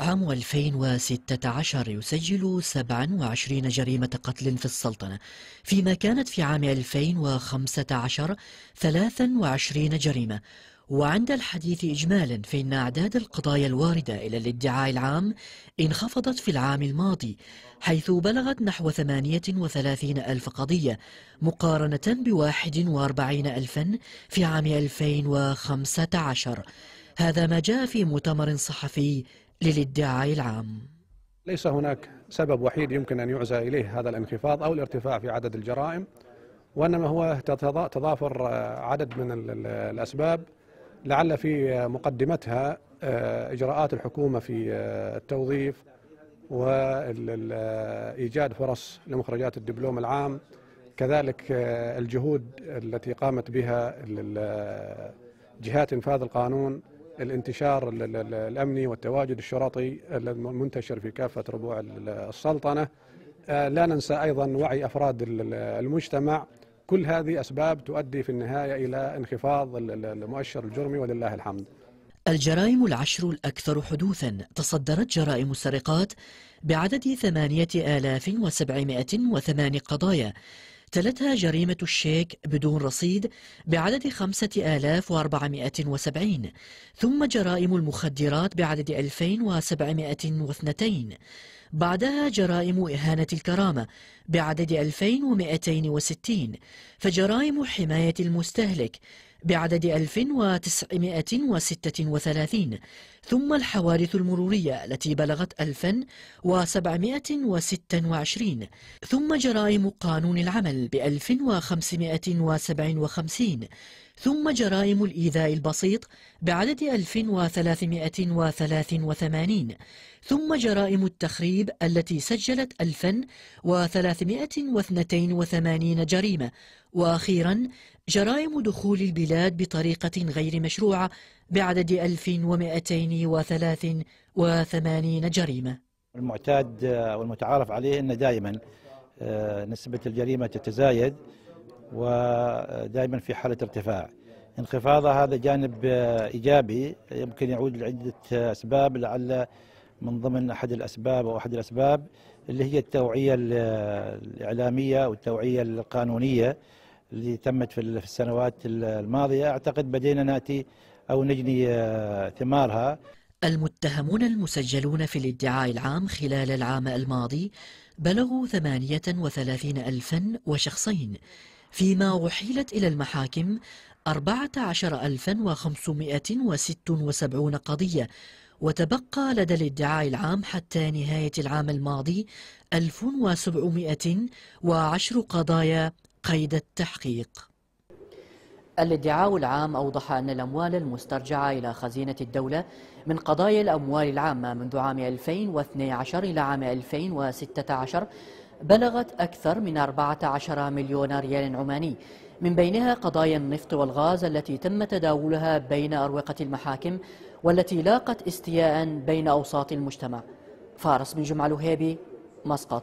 عام 2016 يسجل 27 جريمة قتل في السلطنة فيما كانت في عام 2015 23 جريمة وعند الحديث إجمالا فإن أعداد القضايا الواردة إلى الادعاء العام انخفضت في العام الماضي حيث بلغت نحو 38 ألف قضية مقارنة ب 41 ألفا في عام 2015 هذا ما جاء في مؤتمر صحفي للادعاء العام ليس هناك سبب وحيد يمكن أن يعزى إليه هذا الانخفاض أو الارتفاع في عدد الجرائم وإنما هو تضافر آه، عدد من الأسباب لعل في مقدمتها آه، إجراءات الحكومة في آه، التوظيف وإيجاد فرص لمخرجات الدبلوم العام كذلك الجهود التي قامت بها جهات إنفاذ القانون الانتشار الامني والتواجد الشرطي المنتشر في كافه ربوع السلطنه آه، لا ننسى ايضا وعي افراد المجتمع كل هذه اسباب تؤدي في النهايه الى انخفاض المؤشر الجرمي ولله الحمد الجرائم العشر الأكثر حدوثا تصدرت جرائم السرقات بعدد 8708 قضايا تلتها جريمة الشيك بدون رصيد بعدد 5470 ثم جرائم المخدرات بعدد 2702 بعدها جرائم إهانة الكرامة بعدد 2260 فجرائم حماية المستهلك بعدد 1936 ثم الحوادث المرورية التي بلغت 1726 ثم جرائم قانون العمل ب 1557 ثم جرائم الإيذاء البسيط بعدد 1383 ثم جرائم التخريب التي سجلت 1382 جريمة وأخيرا جرائم دخول البلاد بطريقة غير مشروعة بعدد 1283 جريمة المعتاد والمتعارف عليه أن دائما آه، نسبة الجريمة تتزايد ودائما في حالة ارتفاع انخفاضها هذا جانب آه، إيجابي يمكن يعود لعدة آه، أسباب لعل من ضمن أحد الأسباب أو أحد الأسباب اللي هي التوعية الإعلامية والتوعية القانونية اللي تمت في السنوات الماضية أعتقد بدينا نأتي أو نجني آه، ثمارها المتهمون المسجلون في الادعاء العام خلال العام الماضي بلغوا 38 ألفا وشخصين فيما أحيلت إلى المحاكم وسبعون قضية وتبقى لدى الادعاء العام حتى نهاية العام الماضي 1710 قضايا قيد التحقيق الادعاء العام أوضح أن الأموال المسترجعة إلى خزينة الدولة من قضايا الأموال العامة منذ عام 2012 إلى عام 2016 بلغت أكثر من 14 مليون ريال عماني من بينها قضايا النفط والغاز التي تم تداولها بين أروقة المحاكم والتي لاقت استياء بين أوساط المجتمع فارس بن جمعة الوهيبي مسقط